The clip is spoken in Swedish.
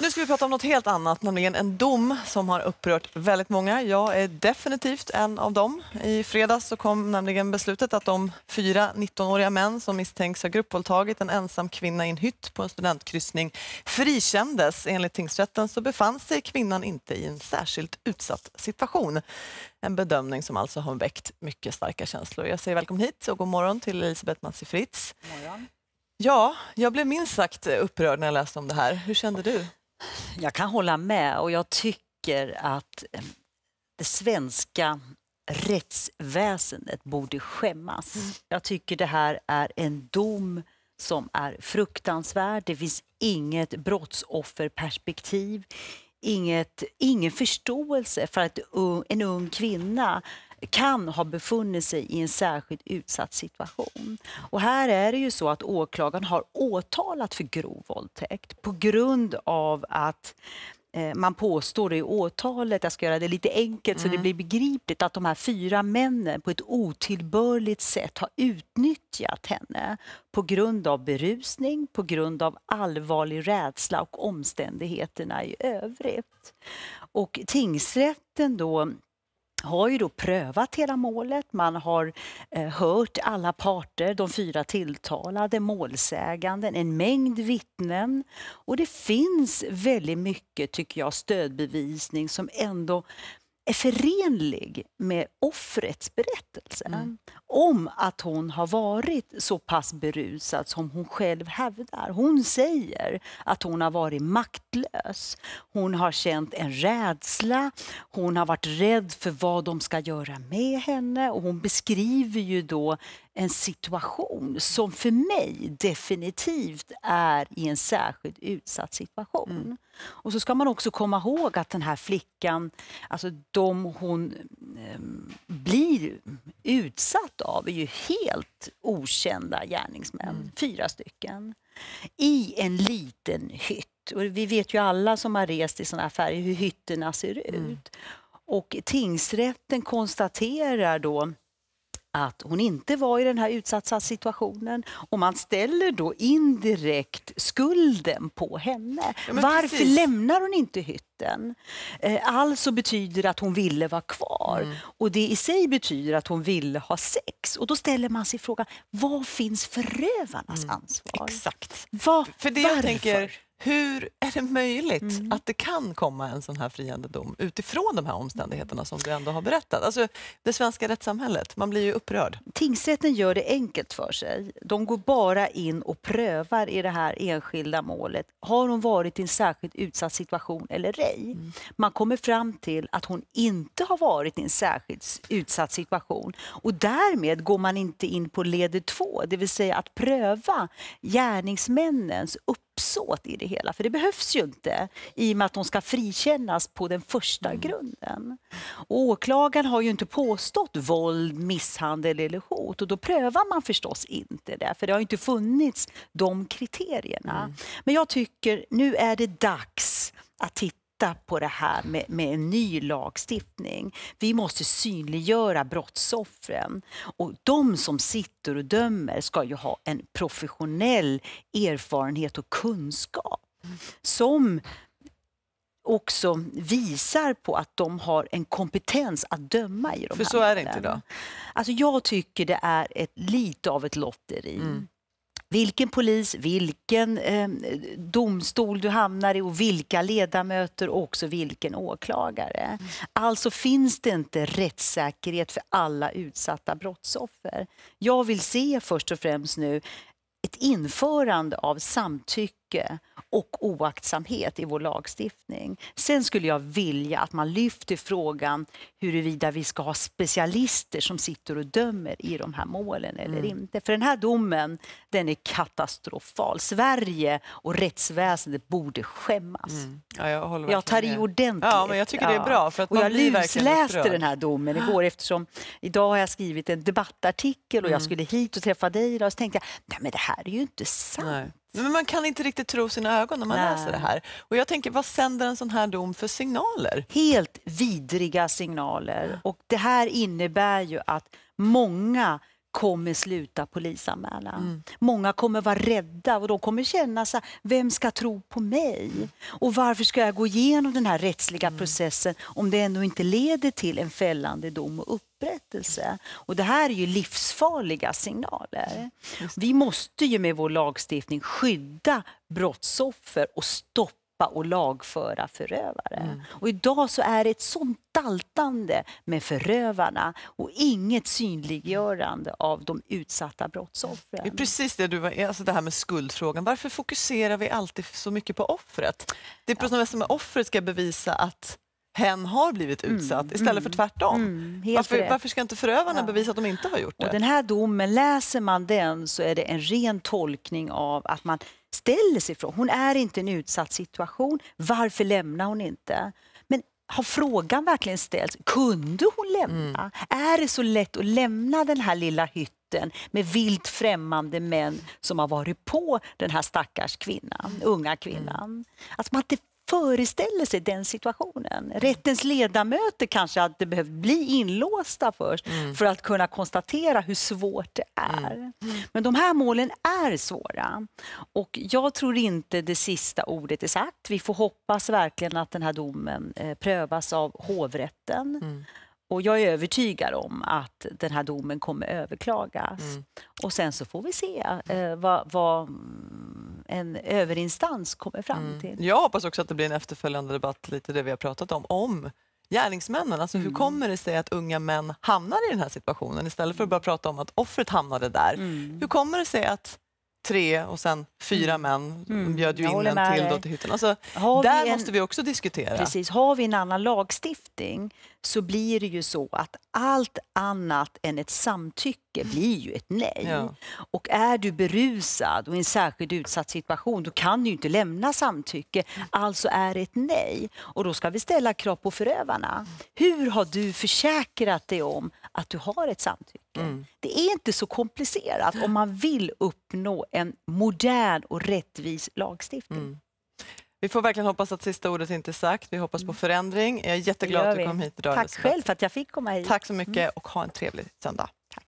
Nu ska vi prata om något helt annat, nämligen en dom som har upprört väldigt många. Jag är definitivt en av dem. I fredags så kom nämligen beslutet att de fyra 19-åriga män som misstänks ha gruppvåldtagit en ensam kvinna i en hytt på en studentkryssning frikändes. Enligt tingsrätten så befann sig kvinnan inte i en särskilt utsatt situation. En bedömning som alltså har väckt mycket starka känslor. Jag säger välkommen hit och god morgon till Elisabeth Matsi Fritz. Ja, jag blev minst sagt upprörd när jag läste om det här. Hur kände du? jag kan hålla med och jag tycker att eh, det svenska rättsväsendet borde skämmas. Mm. Jag tycker det här är en dom som är fruktansvärd. Det finns inget brottsofferperspektiv, inget, ingen förståelse för att en ung kvinna kan ha befunnit sig i en särskilt utsatt situation. Och här är det ju så att åklagaren har åtalat för grov våldtäkt på grund av att eh, man påstår i åtalet, jag ska göra det lite enkelt mm. så det mm. blir begripligt, att de här fyra männen på ett otillbörligt sätt har utnyttjat henne på grund av berusning, på grund av allvarlig rädsla och omständigheterna i övrigt. Och tingsrätten då har ju då prövat hela målet, man har eh, hört alla parter, de fyra tilltalade, målsäganden, en mängd vittnen. Och det finns väldigt mycket, tycker jag, stödbevisning som ändå är förenlig med offrets berättelse. Mm om att hon har varit så pass berusad som hon själv hävdar. Hon säger att hon har varit maktlös. Hon har känt en rädsla. Hon har varit rädd för vad de ska göra med henne och hon beskriver ju då en situation som för mig definitivt är i en särskilt utsatt situation. Mm. Och så ska man också komma ihåg att den här flickan, alltså de hon Ehm, blir utsatt av är ju helt okända gärningsmän, mm. fyra stycken, i en liten hytt. Och vi vet ju alla som har rest i sådana affärer hur hytterna ser mm. ut. Mm. Och tingsrätten konstaterar då att hon inte var i den här utsatta situationen och man ställer då indirekt skulden på henne. Ja, Varför precis. lämnar hon inte hytten? Eh, alltså betyder det att hon ville vara kvar mm. och det i sig betyder att hon ville ha sex och då ställer man sig frågan, vad finns förövarnas mm. ansvar? Exakt. Va, för det Varför? jag tänker hur är det möjligt mm. att det kan komma en sån här friande dom utifrån de här omständigheterna som du ändå har berättat? Alltså det svenska rättssamhället, man blir ju upprörd. Tingsrätten gör det enkelt för sig. De går bara in och prövar i det här enskilda målet. Har hon varit i en särskilt utsatt situation eller ej? Mm. Man kommer fram till att hon inte har varit i en särskilt utsatt situation och därmed går man inte in på led två, det vill säga att pröva gärningsmännens upp uppsåt i det hela, för det behövs ju inte i och med att hon ska frikännas på den första mm. grunden. Och åklagaren har ju inte påstått våld, misshandel eller hot och då prövar man förstås inte det, för det har inte funnits de kriterierna. Mm. Men jag tycker nu är det dags att titta titta på det här med, med, en ny lagstiftning. Vi måste synliggöra brottsoffren. Och de som sitter och dömer ska ju ha en professionell erfarenhet och kunskap som också visar på att de har en kompetens att döma i de För här För så är det inte idag? Alltså jag tycker det är ett, lite av ett lotteri. Mm vilken polis, vilken eh, domstol du hamnar i och vilka ledamöter och också vilken åklagare. Mm. Alltså finns det inte rättssäkerhet för alla utsatta brottsoffer. Jag vill se först och främst nu ett införande av samtycke godtycke och oaktsamhet i vår lagstiftning. Sen skulle jag vilja att man lyfter frågan huruvida vi ska ha specialister som sitter och dömer i de här målen eller mm. inte. För den här domen, den är katastrofal. Sverige och rättsväsendet borde skämmas. Mm. Ja, jag, jag, tar i ordentligt. Ja, men jag tycker det är bra. För att och jag lusläste den här domen ah. igår eftersom idag har jag skrivit en debattartikel och mm. jag skulle hit och träffa dig idag. och Så tänkte jag, nej men det här är ju inte sant. Nej. Men man kan inte riktigt tro sina ögon när man Nej. läser det här. Och jag tänker, vad sänder en sån här dom för signaler? Helt vidriga signaler. Och det här innebär ju att många kommer sluta polisanmäla. Mm. Många kommer vara rädda och de kommer känna så här, vem ska tro på mig? Och varför ska jag gå igenom den här rättsliga mm. processen om det ändå inte leder till en fällande dom och upprättelse? Och det här är ju livsfarliga signaler. Vi måste ju med vår lagstiftning skydda brottsoffer och stoppa greppa och lagföra förövare. Mm. Och idag så är det ett sånt daltande med förövarna och inget synliggörande av de utsatta brottsoffren. Det är precis det du var alltså det här med skuldfrågan. Varför fokuserar vi alltid så mycket på offret? Det är på något som att offret ska bevisa att hen har blivit mm, utsatt mm, istället mm, för tvärtom. Mm, varför, varför, ska inte förövarna ja. bevisa att de inte har gjort det? Och den här domen, läser man den så är det en ren tolkning av att man ställer sig frågan. Hon är inte i en utsatt situation. Varför lämnar hon inte? Men har frågan verkligen ställts? Kunde hon lämna? Mm. Är det så lätt att lämna den här lilla hytten med vilt främmande män som har varit på den här stackars kvinnan, unga mm. kvinnan? Att man inte föreställer sig den situationen. Rättens ledamöter kanske hade behövt bli inlåsta först mm. för att kunna konstatera hur svårt det mm. är. Mm. Men de här målen är svåra och jag tror inte det sista ordet är sagt. Vi får hoppas verkligen att den här domen eh, prövas av hovrätten. Mm. Och jag är övertygad om att den här domen kommer överklagas. Mm. Och sen så får vi se eh, vad, vad en överinstans kommer fram mm. till. Jag hoppas också att det blir en efterföljande debatt, lite det vi har pratat om, om gärningsmännen. Alltså, mm. Hur kommer det sig att unga män hamnar i den här situationen istället för att mm. bara prata om att offret hamnade där? Mm. Hur kommer det sig att tre och sen fyra mm. män. De mm. bjöd ju in en till då till hytten. Alltså, där en, måste vi också diskutera. Precis. Har vi en annan lagstiftning så blir det ju så att allt annat än ett samtycke blir ju ett nej. Ja. Och är du berusad och i en särskilt utsatt situation då kan du ju inte lämna samtycke. Alltså är det ett nej. Och då ska vi ställa krav på förövarna. Hur har du försäkrat dig om att du har ett samtycke? saker. Mm. Det är inte så komplicerat om man vill uppnå en modern och rättvis lagstiftning. Mm. Vi får verkligen hoppas att sista ordet inte är sagt. Vi hoppas på mm. förändring. Jag är jätteglad att du kom hit idag. Tack själv för att jag fick komma hit. Tack så mycket mm. och ha en trevlig söndag.